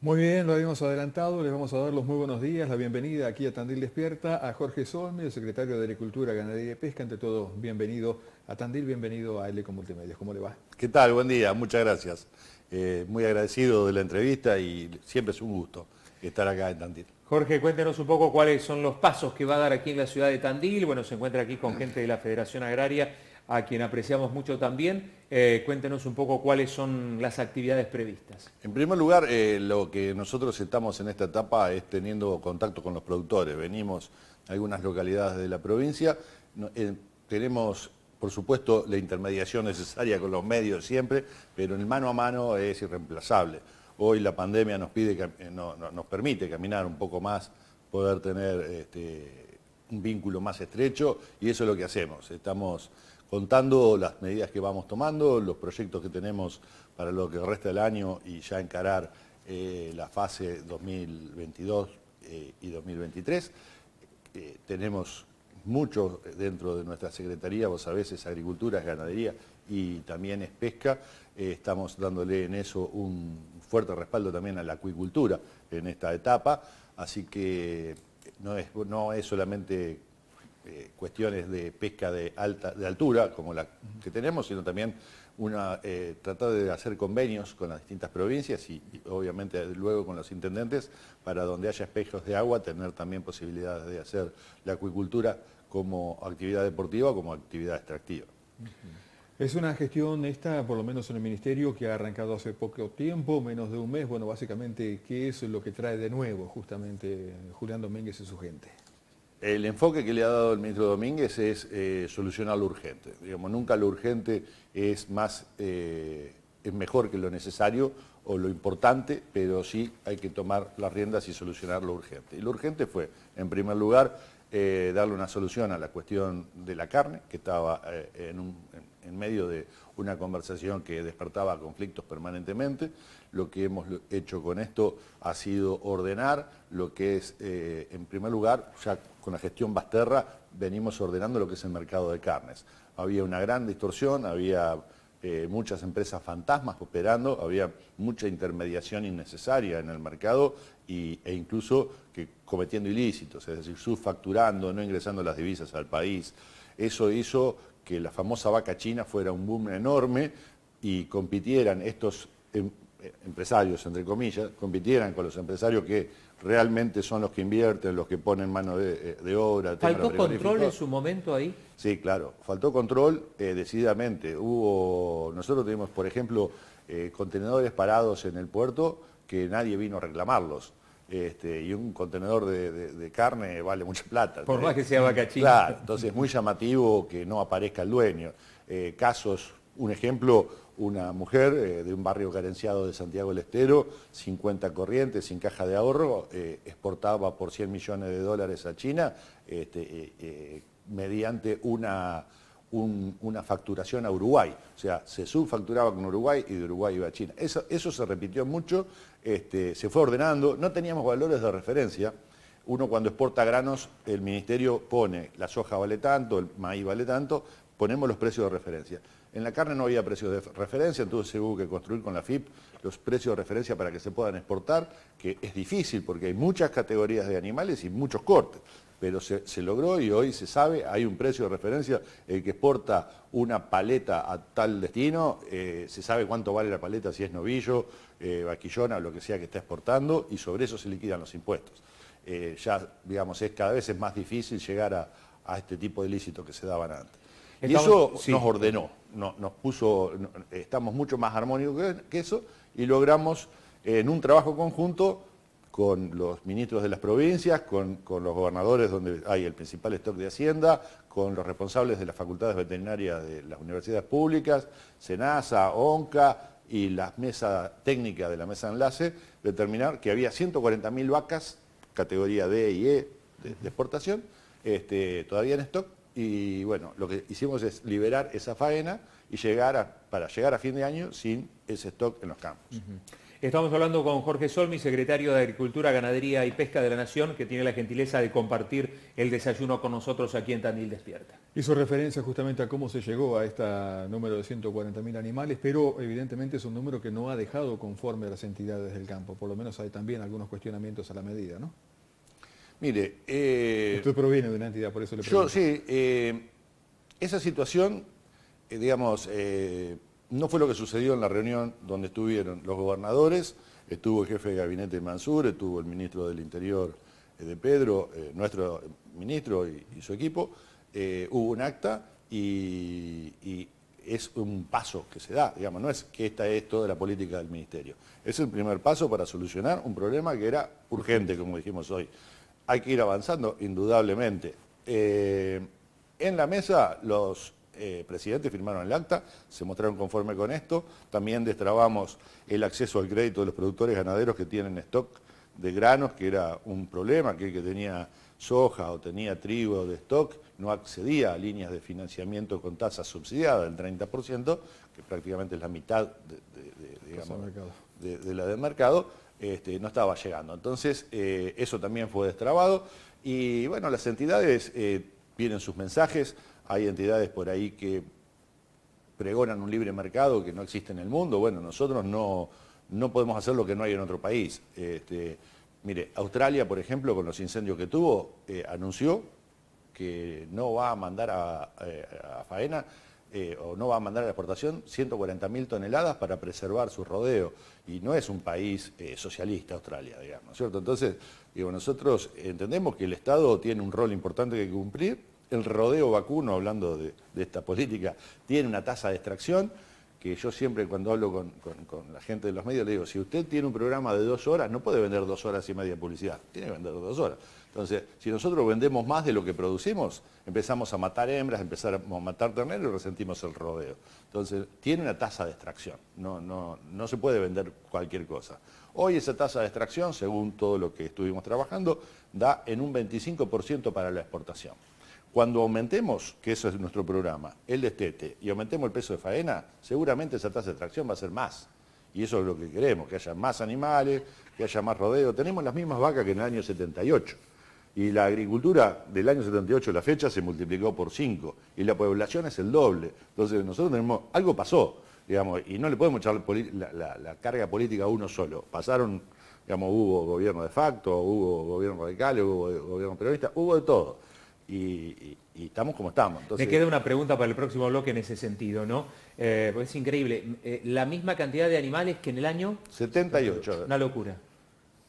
Muy bien, lo habíamos adelantado, les vamos a dar los muy buenos días, la bienvenida aquí a Tandil Despierta, a Jorge Solme, el secretario de Agricultura, Ganadería y Pesca, ante todo, bienvenido a Tandil, bienvenido a Eleco Multimedios, ¿cómo le va? ¿Qué tal? Buen día, muchas gracias. Eh, muy agradecido de la entrevista y siempre es un gusto estar acá en Tandil. Jorge, cuéntenos un poco cuáles son los pasos que va a dar aquí en la ciudad de Tandil, bueno, se encuentra aquí con ah. gente de la Federación Agraria a quien apreciamos mucho también. Eh, cuéntenos un poco cuáles son las actividades previstas. En primer lugar, eh, lo que nosotros estamos en esta etapa es teniendo contacto con los productores. Venimos a algunas localidades de la provincia. Eh, tenemos, por supuesto, la intermediación necesaria con los medios siempre, pero el mano a mano es irreemplazable. Hoy la pandemia nos, pide, nos permite caminar un poco más, poder tener este, un vínculo más estrecho y eso es lo que hacemos. Estamos contando las medidas que vamos tomando, los proyectos que tenemos para lo que resta del año y ya encarar eh, la fase 2022 eh, y 2023. Eh, tenemos muchos dentro de nuestra Secretaría, vos sabés, es agricultura, es ganadería y también es pesca. estamos dándole en eso un fuerte respaldo también a la acuicultura en esta etapa, así que no es, no es solamente eh, cuestiones de pesca de, alta, de altura, como la que tenemos, sino también una, eh, tratar de hacer convenios con las distintas provincias y, obviamente luego con los intendentes para donde haya espejos de agua tener también posibilidades de hacer la acuicultura como actividad deportiva o como actividad extractiva. Es una gestión esta, por lo menos en el Ministerio, que ha arrancado hace poco tiempo, menos de un mes. Bueno, básicamente, ¿qué es lo que trae de nuevo justamente Julián Domínguez y su gente? el enfoque que le ha dado el ministro Domínguez es eh, solucionar lo urgente. Digamos, nunca lo urgente es más eh, es mejor que lo necesario o lo importante, pero sí hay que tomar las riendas y solucionar lo urgente. Y lo urgente fue, en primer lugar, eh, darle una solución a la cuestión de la carne, que estaba en, en, medio de una conversación que despertaba conflictos permanentemente. Lo que hemos hecho con esto ha sido ordenar lo que es, en primer lugar, ya con la gestión Basterra venimos ordenando lo que es el mercado de carnes. Había una gran distorsión, había eh, muchas empresas fantasmas operando, había mucha intermediación innecesaria en el mercado e incluso que cometiendo ilícitos, es decir, subfacturando, no ingresando las divisas al país. Eso hizo que la famosa vaca china fuera un boom enorme y compitieran estos... Em, empresarios, entre comillas, compitieran con los empresarios que realmente son los que invierten, los que ponen mano de, eh, obra. ¿Faltó control en su momento ahí? Sí, claro, faltó control eh, decididamente. Hubo, nosotros tenemos, por ejemplo, eh, contenedores parados en el puerto que nadie vino a reclamarlos. Este, y un contenedor de, carne vale mucha plata. Por más que sea vacachín. Claro, entonces es muy llamativo que no aparezca el dueño. casos, un ejemplo, una mujer eh, de un barrio carenciado de Santiago del Estero, 50 corrientes, sin caja de ahorro, eh, exportaba por 100 millones de dólares a China este, eh, mediante una, una, facturación a Uruguay. O sea, se subfacturaba con Uruguay y de Uruguay iba a China. Eso, eso se repitió mucho, este, se fue ordenando, no teníamos valores de referencia. Uno cuando exporta granos, el ministerio pone la soja vale tanto, el maíz vale tanto, ponemos los precios de referencia. En la carne no había precios de referencia, entonces hubo que construir con la FIP los precios de referencia para que se puedan exportar, que es difícil porque hay muchas categorías de animales y muchos cortes, pero se, logró y hoy se sabe, hay un precio de referencia, el que exporta una paleta a tal destino, eh, se sabe cuánto vale la paleta si es novillo, eh, vaquillona o lo que sea que está exportando y sobre eso se liquidan los impuestos. Eh, ya, digamos, es cada vez es más difícil llegar a, este tipo de lícito que se daban antes y eso nos ordenó, nos puso, estamos mucho más armónicos que, eso y logramos en un trabajo conjunto con los ministros de las provincias, con, los gobernadores donde hay el principal stock de Hacienda, con los responsables de las facultades veterinarias de las universidades públicas, SENASA, ONCA y la mesa técnica de la mesa de enlace, determinar que había 140.000 vacas, categoría D y E de, exportación, este, todavía en stock, y bueno, lo que hicimos es liberar esa faena y llegar a, para llegar a fin de año sin ese stock en los campos. Estamos hablando con Jorge Solmi, secretario de Agricultura, Ganadería y Pesca de la Nación, que tiene la gentileza de compartir el desayuno con nosotros aquí en Tandil Despierta. Hizo referencia justamente a cómo se llegó a este número de 140.000 animales, pero evidentemente es un número que no ha dejado conforme a las entidades del campo. Por lo menos hay también algunos cuestionamientos a la medida, ¿no? Mire. Eh, proviene de una entidad, por eso le Yo, sí. Eh, esa situación, eh, digamos, no fue lo que sucedió en la reunión donde estuvieron los gobernadores, estuvo el jefe de gabinete Mansur, estuvo el ministro del Interior de Pedro, nuestro ministro y, su equipo. hubo un acta y, y es un paso que se da, digamos, no es que esta es toda la política del Ministerio. Es el primer paso para solucionar un problema que era urgente, como dijimos hoy hay que ir avanzando, indudablemente. Eh, en la mesa los eh, presidentes firmaron el acta, se mostraron conforme con esto. También destrabamos el acceso al crédito de los productores ganaderos que tienen stock de granos, que era un problema, aquel que tenía soja o tenía trigo de stock no accedía a líneas de financiamiento con tasa subsidiada del 30%, que prácticamente es la mitad de, de la del mercado este, no estaba llegando. Entonces, eh, eso también fue destrabado. Y bueno, las entidades eh, vienen sus mensajes. Hay entidades por ahí que pregonan un libre mercado que no existe en el mundo. Bueno, nosotros no, podemos hacer lo que no hay en otro país. Este, mire, Australia, por ejemplo, con los incendios que tuvo, eh, anunció que no va a mandar a faena eh, o no va a mandar a la exportación 140.000 toneladas para preservar su rodeo. Y no es un país eh, socialista Australia, digamos, ¿cierto? Entonces, digo, nosotros entendemos que el Estado tiene un rol importante que cumplir, el rodeo vacuno, hablando de esta política, tiene una tasa de extracción, que yo siempre cuando hablo con, la gente de los medios le digo, si usted tiene un programa de dos horas, no puede vender dos horas y media publicidad, tiene que vender dos horas. Entonces, si nosotros vendemos más de lo que producimos, empezamos a matar hembras, empezamos a matar terneros y resentimos el rodeo. Entonces, tiene una tasa de extracción, no, no, no se puede vender cualquier cosa. Hoy esa tasa de extracción, según todo lo que estuvimos trabajando, da en un 25% para la exportación. Cuando aumentemos, que eso es nuestro programa, el destete y aumentemos el peso de faena, seguramente esa tasa de extracción va a ser más. Y eso es lo que queremos, que haya más animales, que haya más rodeo. Tenemos las mismas vacas que en el año 78. Y la agricultura del año 78 la fecha se multiplicó por 5. Y la población es el doble. Entonces nosotros tenemos, algo pasó, digamos, y no le podemos echar la, la carga política a uno solo. Pasaron, digamos, hubo gobierno de facto, hubo gobierno radical, hubo gobierno peronista, hubo de todo y, estamos como estamos. Me queda una pregunta para el próximo bloque en ese sentido, ¿no? Eh, es increíble. Eh, la misma cantidad de animales que en el año... 78. Una locura.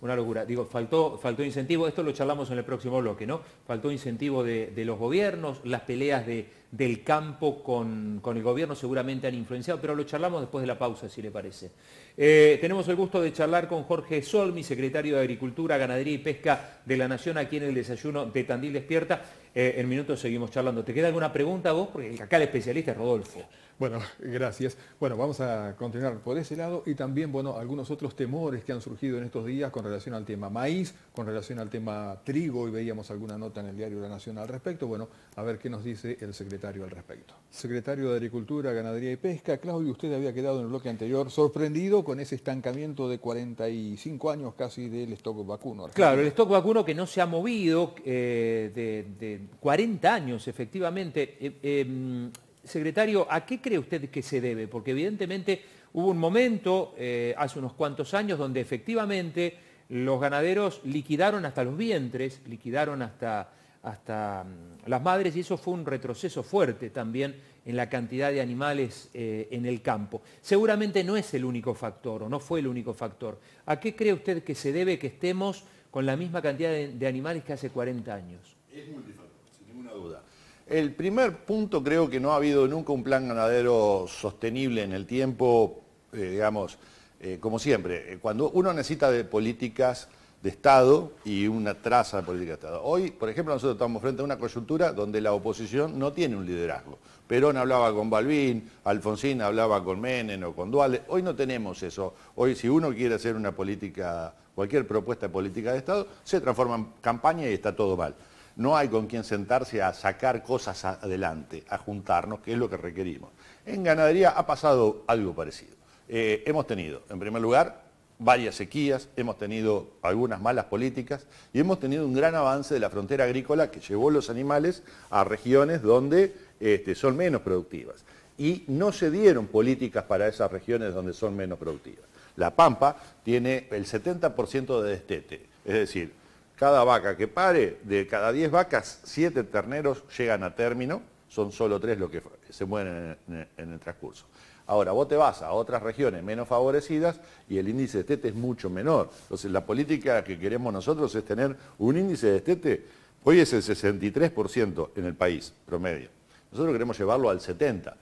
Una locura. Digo, faltó, faltó incentivo, esto lo charlamos en el próximo bloque, ¿no? Faltó incentivo de los gobiernos, las peleas de, del campo con, el gobierno seguramente han influenciado, pero lo charlamos después de la pausa, si le parece. Eh, tenemos el gusto de charlar con Jorge Solmi, secretario de Agricultura, Ganadería y Pesca de la Nación, aquí en el desayuno de Tandil Despierta. Eh, en minutos seguimos charlando. ¿Te queda alguna pregunta vos? Porque acá el especialista es Rodolfo. Bueno, gracias. Bueno, vamos a continuar por ese lado y también, bueno, algunos otros temores que han surgido en estos días con relación al tema maíz, con relación al tema trigo, y veíamos alguna nota en el diario La Nación al respecto. Bueno, a ver qué nos dice el secretario secretario al respecto. Secretario de Agricultura, Ganadería y Pesca, Claudio, usted había quedado en el bloque anterior sorprendido con ese estancamiento de 45 años casi del stock vacuno. Claro, el stock vacuno que no se ha movido eh, de, 40 años efectivamente. Eh, em, secretario, ¿a qué cree usted que se debe? Porque evidentemente hubo un momento eh, hace unos cuantos años donde efectivamente los ganaderos liquidaron hasta los vientres, liquidaron hasta hasta mm, las madres y eso fue un retroceso fuerte también en la cantidad de animales eh, en el campo. Seguramente no es el único factor o no fue el único factor. ¿A qué cree usted que se debe que estemos con la misma cantidad de, animales que hace 40 años? Es multifactor, sin ninguna duda. El primer punto creo que no ha habido nunca un plan ganadero sostenible en el tiempo, eh, digamos, eh, como siempre. Cuando uno necesita de políticas de Estado y una traza de política de Estado. Hoy, por ejemplo, nosotros estamos frente a una coyuntura donde la oposición no tiene un liderazgo. Perón hablaba con Balbín, Alfonsín hablaba con Menem o con Duales... Hoy no tenemos eso. Hoy, si uno quiere hacer una política, cualquier propuesta de política de Estado, se transforma en campaña y está todo mal. No hay con quien sentarse a sacar cosas adelante, a juntarnos, que es lo que requerimos. En ganadería ha pasado algo parecido. Eh, hemos tenido, en primer lugar, varias sequías, hemos tenido algunas malas políticas y hemos tenido un gran avance de la frontera agrícola que llevó los animales a regiones donde este, son menos productivas. Y no se dieron políticas para esas regiones donde son menos productivas. La Pampa tiene el 70% de destete, es decir, cada vaca que pare, de cada 10 vacas, 7 terneros llegan a término, son solo 3 los que se mueren en el transcurso. Ahora, vos te vas a otras regiones menos favorecidas y el índice de estete es mucho menor. Entonces, la política que queremos nosotros es tener un índice de estete, hoy es el 63% en el país promedio. Nosotros queremos llevarlo al 70%.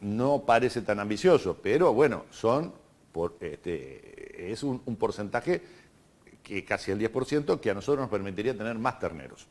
No parece tan ambicioso, pero bueno, son este, es un, porcentaje que casi el 10% que a nosotros nos permitiría tener más terneros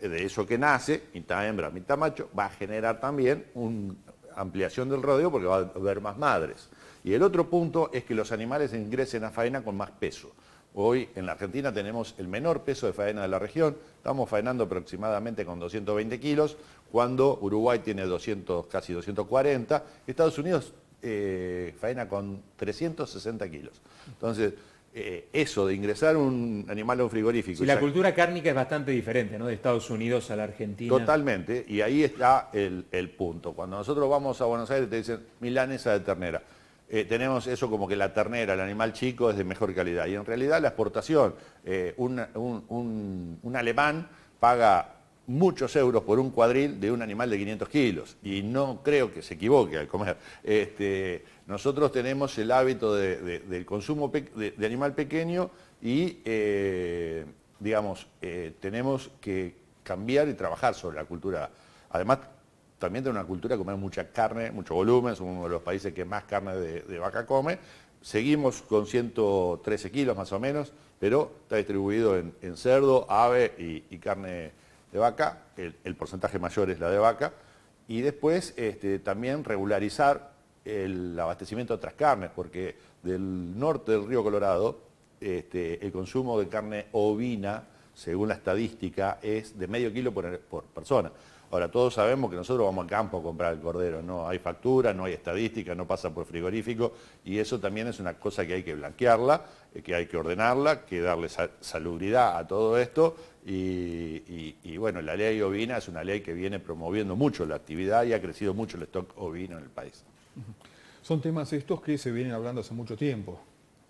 de eso que nace, mitad hembra, mitad macho, va a generar también un ampliación del rodeo porque va a haber más madres. Y el otro punto es que los animales ingresen a faena con más peso. Hoy en la Argentina tenemos el menor peso de faena de la región, estamos faenando aproximadamente con 220 kilos, cuando Uruguay tiene 200, casi 240, Estados Unidos eh, faena con 360 kilos. Entonces, eh, eso de ingresar un animal a un frigorífico. y la cultura cárnica es bastante diferente, ¿no? De Estados Unidos a la Argentina. Totalmente, y ahí está el, punto. Cuando nosotros vamos a Buenos Aires te dicen milanesa de ternera. Eh, tenemos eso como que la ternera, el animal chico, es de mejor calidad. Y en realidad la exportación, eh, un alemán paga muchos euros por un cuadril de un animal de 500 kilos. Y no creo que se equivoque al comer. Este, nosotros tenemos el hábito del consumo de, animal pequeño y, eh, digamos, eh, tenemos que cambiar y trabajar sobre la cultura. Además, también tenemos una cultura de comer mucha carne, mucho volumen, somos uno de los países que más carne de vaca come, Seguimos con 113 kilos más o menos, pero está distribuido en, cerdo, ave y carne de vaca, el, porcentaje mayor es la de vaca, y después este, también regularizar el abastecimiento de otras carnes, porque del norte del río Colorado este, el consumo de carne ovina, según la estadística, es de medio kilo por persona. Ahora, todos sabemos que nosotros vamos al campo a comprar el cordero, no hay factura, no hay estadística, no pasa por frigorífico y eso también es una cosa que hay que blanquearla, eh, que hay que ordenarla, que darle salubridad a todo esto y, bueno, la ley ovina es una ley que viene promoviendo mucho la actividad y ha crecido mucho el stock ovino en el país. Son temas estos que se vienen hablando hace mucho tiempo.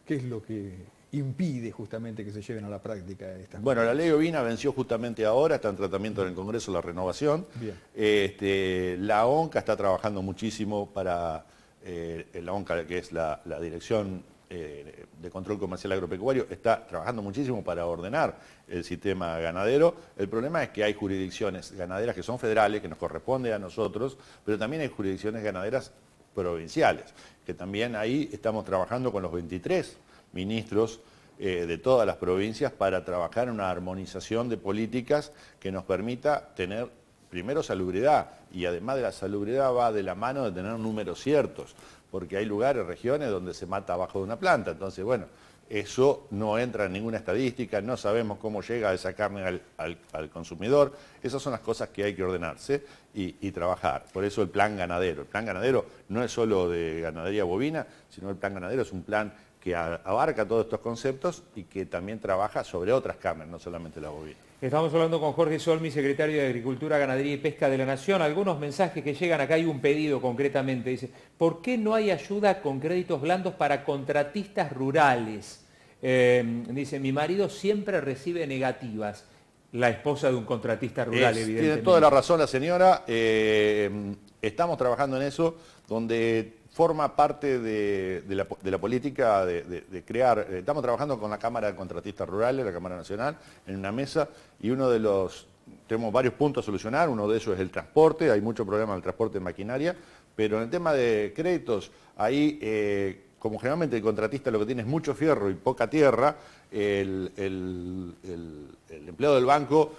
¿Qué es lo que impide justamente que se lleven a la práctica estas Bueno, la ley Ovina venció justamente ahora, está en tratamiento en el Congreso la renovación. Este, la ONCA está trabajando muchísimo para eh, la ONCA, que es la, Dirección eh, de Control Comercial Agropecuario, está trabajando muchísimo para ordenar el sistema ganadero. El problema es que hay jurisdicciones ganaderas que son federales, que nos corresponde a nosotros, pero también hay jurisdicciones ganaderas provinciales, que también ahí estamos trabajando con los 23 ministros eh, de todas las provincias para trabajar en una armonización de políticas que nos permita tener primero salubridad y además de la salubridad va de la mano de tener números ciertos, porque hay lugares, regiones donde se mata abajo de una planta, entonces bueno, eso no entra en ninguna estadística, no sabemos cómo llega esa carne al, consumidor. Esas son las cosas que hay que ordenarse y, y, trabajar. Por eso el plan ganadero. El plan ganadero no es solo de ganadería bovina, sino el plan ganadero es un plan que abarca todos estos conceptos y que también trabaja sobre otras cámaras, no solamente la bovina. Estamos hablando con Jorge Solmi, secretario de Agricultura, Ganadería y Pesca de la Nación. Algunos mensajes que llegan acá, hay un pedido concretamente, dice, ¿por qué no hay ayuda con créditos blandos para contratistas rurales? Em, dice, mi marido siempre recibe negativas. La esposa de un contratista rural, evidentemente. Tiene toda la razón la señora. Eh, em, estamos trabajando en eso, donde forma parte de, la, política de, crear, eh, estamos trabajando con la Cámara de Contratistas Rurales, la Cámara Nacional, en una mesa y uno de los, tenemos varios puntos a solucionar, uno de ellos es el transporte, hay mucho problema el transporte de maquinaria, pero en el tema de créditos, ahí eh, como generalmente el contratista lo que tiene es mucho fierro y poca tierra, el, empleo el del banco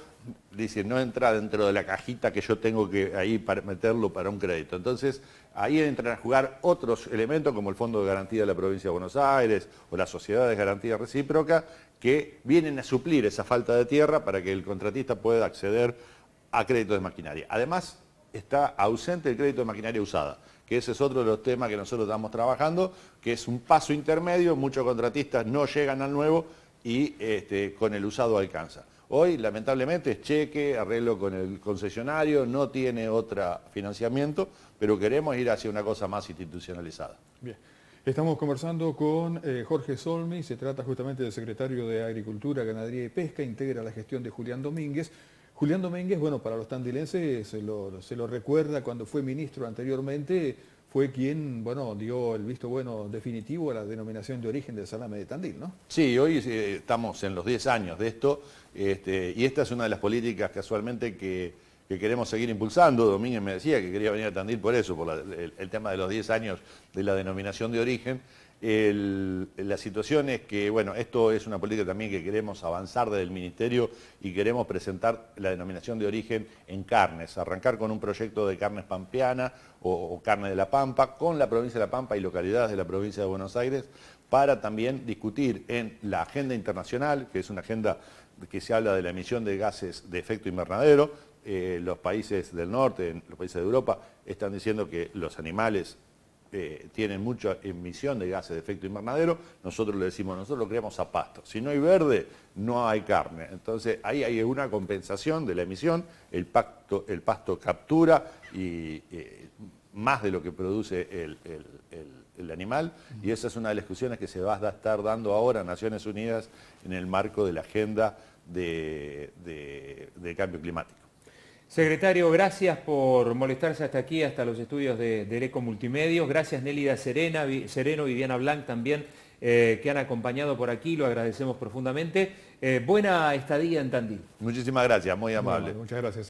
dice, no entra dentro de la cajita que yo tengo que ahí para meterlo para un crédito. Entonces, ahí entran a jugar otros elementos como el Fondo de Garantía de la Provincia de Buenos Aires o las sociedades de garantía recíproca que vienen a suplir esa falta de tierra para que el contratista pueda acceder a créditos de maquinaria. Además, está ausente el crédito de maquinaria usada, que ese es otro de los temas que nosotros estamos trabajando, que es un paso intermedio, muchos contratistas no llegan al nuevo y este, con el usado alcanza. Hoy, lamentablemente, es cheque, arreglo con el concesionario, no tiene otro financiamiento, pero queremos ir hacia una cosa más institucionalizada. Bien. Estamos conversando con eh, Jorge Solmi, se trata justamente del secretario de Agricultura, Ganadería y Pesca, integra la gestión de Julián Domínguez. Julián Domínguez, bueno, para los tandilenses se lo, recuerda cuando fue ministro anteriormente, fue quien, bueno, dio el visto bueno definitivo a la denominación de origen del salame de Tandil, ¿no? Sí, hoy eh, estamos en los 10 años de esto, este, y esta es una de las políticas casualmente que, queremos seguir impulsando. Domínguez me decía que quería venir a Tandil por eso, por el, el, tema de los 10 años de la denominación de origen la situación es que, bueno, esto es una política también que queremos avanzar desde el Ministerio y queremos presentar la denominación de origen en carnes, arrancar con un proyecto de carnes pampeana o, carne de la Pampa, con la provincia de La Pampa y localidades de la provincia de Buenos Aires, para también discutir en la agenda internacional, que es una agenda que se habla de la emisión de gases de efecto invernadero, eh, los países del norte, los países de Europa, están diciendo que los animales eh, tienen mucha emisión de gases de efecto invernadero, nosotros le decimos, nosotros lo criamos a pasto. Si no hay verde, no hay carne. Entonces ahí hay una compensación de la emisión, el, pacto, pasto captura y, eh, más de lo que produce el, animal y esa es una de las discusiones que se va a estar dando ahora en Naciones Unidas en el marco de la agenda de cambio climático. Secretario, gracias por molestarse hasta aquí, hasta los estudios de, Eco Multimedios. Gracias Nélida Serena, Sereno y Viviana Blanc también, eh, que han acompañado por aquí, lo agradecemos profundamente. Eh, buena estadía en Tandil. Muchísimas gracias, Muy amable muchas gracias.